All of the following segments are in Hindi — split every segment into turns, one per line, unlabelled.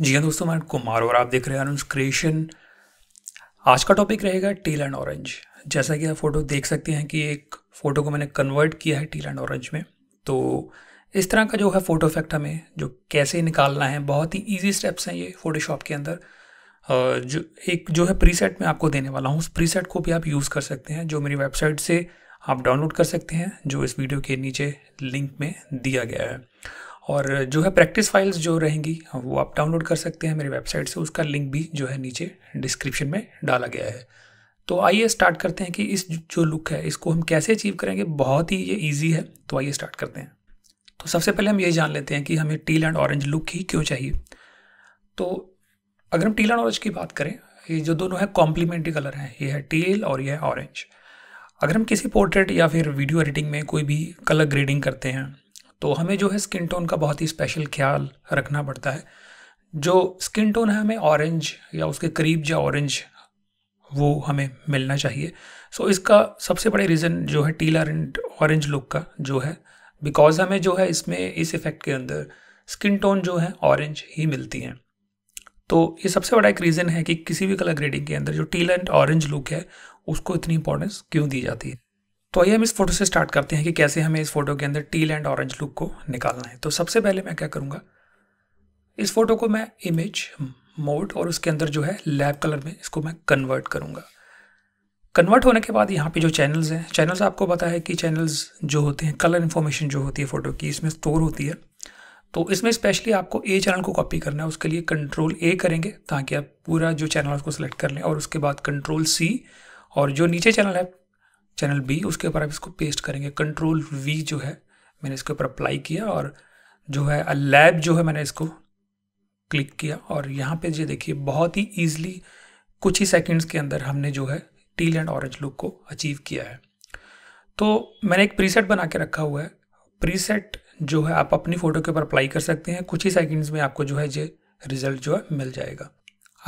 जी हाँ दोस्तों मैं कुमार और आप देख रहे हैं अनुज क्रिएशन आज का टॉपिक रहेगा टील एंड ऑरेंज जैसा कि आप फोटो देख सकते हैं कि एक फ़ोटो को मैंने कन्वर्ट किया है टील एंड ऑरेंज में तो इस तरह का जो है फ़ोटो इफेक्ट हमें जो कैसे निकालना है बहुत ही ईजी स्टेप्स हैं ये फ़ोटोशॉप के अंदर जो एक जो है प्रीसेट मैं आपको देने वाला हूँ उस प्रीसेट को भी आप यूज़ कर सकते हैं जो मेरी वेबसाइट से आप डाउनलोड कर सकते हैं जो इस वीडियो के नीचे लिंक में दिया गया है और जो है प्रैक्टिस फाइल्स जो रहेंगी वो आप डाउनलोड कर सकते हैं मेरी वेबसाइट से उसका लिंक भी जो है नीचे डिस्क्रिप्शन में डाला गया है तो आइए स्टार्ट करते हैं कि इस जो लुक है इसको हम कैसे अचीव करेंगे बहुत ही ये ईजी है तो आइए स्टार्ट करते हैं तो सबसे पहले हम ये जान लेते हैं कि हमें टील एंड ऑरेंज लुक ही क्यों चाहिए तो अगर हम टील एंड ऑरेंज की बात करें ये जो दोनों है कॉम्प्लीमेंट्री कलर हैं ये है टील और ये है ऑरेंज अगर हम किसी पोर्ट्रेट या फिर वीडियो एडिटिंग में कोई भी कलर ग्रेडिंग करते हैं तो हमें जो है स्किन टोन का बहुत ही स्पेशल ख्याल रखना पड़ता है जो स्किन टोन है हमें ऑरेंज या उसके करीब जो ऑरेंज वो हमें मिलना चाहिए सो so, इसका सबसे बड़े रीज़न जो है टीलर एंड ऑरेंज लुक का जो है बिकॉज हमें जो है इसमें इस इफ़ेक्ट के अंदर स्किन टोन जो है ऑरेंज ही मिलती हैं तो ये सबसे बड़ा एक रीज़न है कि किसी भी कलर ग्रेडिंग के अंदर जो टीलर एंड ऑरेंज लुक है उसको इतनी इंपॉर्टेंस क्यों दी जाती है तो आइए हम इस फोटो से स्टार्ट करते हैं कि कैसे हमें इस फोटो के अंदर टील एंड ऑरेंज लुक को निकालना है तो सबसे पहले मैं क्या करूँगा इस फोटो को मैं इमेज मोड और उसके अंदर जो है लैब कलर में इसको मैं कन्वर्ट करूँगा कन्वर्ट होने के बाद यहाँ पे जो चैनल्स हैं चैनल्स आपको पता है कि चैनल्स जो होते हैं कलर इन्फॉर्मेशन जो होती है फ़ोटो की इसमें स्टोर होती है तो इसमें स्पेशली आपको ए चैनल को कॉपी करना है उसके लिए कंट्रोल ए करेंगे ताकि आप पूरा जो चैनल है उसको सेलेक्ट कर लें और उसके बाद कंट्रोल सी और जो नीचे चैनल है चैनल बी उसके ऊपर आप इसको पेस्ट करेंगे कंट्रोल वी जो है मैंने इसके ऊपर अप्लाई किया और जो है लैब जो है मैंने इसको क्लिक किया और यहाँ पे ये देखिए बहुत ही ईजिली कुछ ही सेकंड्स के अंदर हमने जो है टील एंड ऑरेंज लुक को अचीव किया है तो मैंने एक प्रीसेट बना के रखा हुआ है प्रीसेट जो है आप अपनी फ़ोटो के ऊपर अप्लाई कर सकते हैं कुछ ही सेकंड्स में आपको जो है ये रिज़ल्ट जो है मिल जाएगा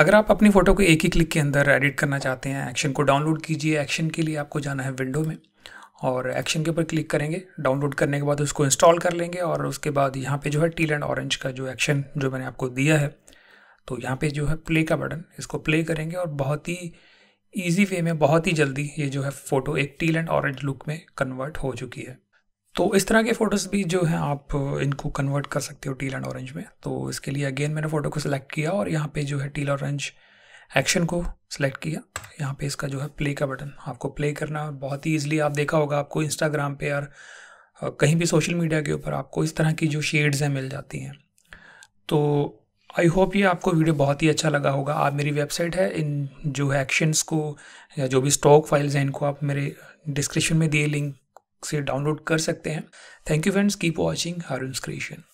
अगर आप अपनी फ़ोटो को एक ही क्लिक के अंदर एडिट करना चाहते हैं एक्शन को डाउनलोड कीजिए एक्शन के लिए आपको जाना है विंडो में और एक्शन के ऊपर क्लिक करेंगे डाउनलोड करने के बाद उसको इंस्टॉल कर लेंगे और उसके बाद यहाँ पे जो है टील एंड ऑरेंज का जो एक्शन जो मैंने आपको दिया है तो यहाँ पे जो है प्ले का बटन इसको प्ले करेंगे और बहुत ही ईजी वे में बहुत ही जल्दी ये जो है फ़ोटो एक टील एंड ऑरेंज लुक में कन्वर्ट हो चुकी है तो इस तरह के फ़ोटोज़ भी जो हैं आप इनको कन्वर्ट कर सकते हो टील एंड ऑरेंज में तो इसके लिए अगेन मैंने फ़ोटो को सिलेक्ट किया और यहाँ पे जो है टील ऑरेंज एक्शन को सिलेक्ट किया यहाँ पे इसका जो है प्ले का बटन आपको प्ले करना बहुत ही ईजिली आप देखा होगा आपको इंस्टाग्राम पे और कहीं भी सोशल मीडिया के ऊपर आपको इस तरह की जो शेड्स हैं मिल जाती हैं तो आई होप ये आपको वीडियो बहुत ही अच्छा लगा होगा आप मेरी वेबसाइट है इन जो है एक्शंस को या जो भी स्टॉक फाइल्स हैं इनको आप मेरे डिस्क्रिप्शन में दिए लिंक से डाउनलोड कर सकते हैं thank you friends keep watching हर क्रिएशन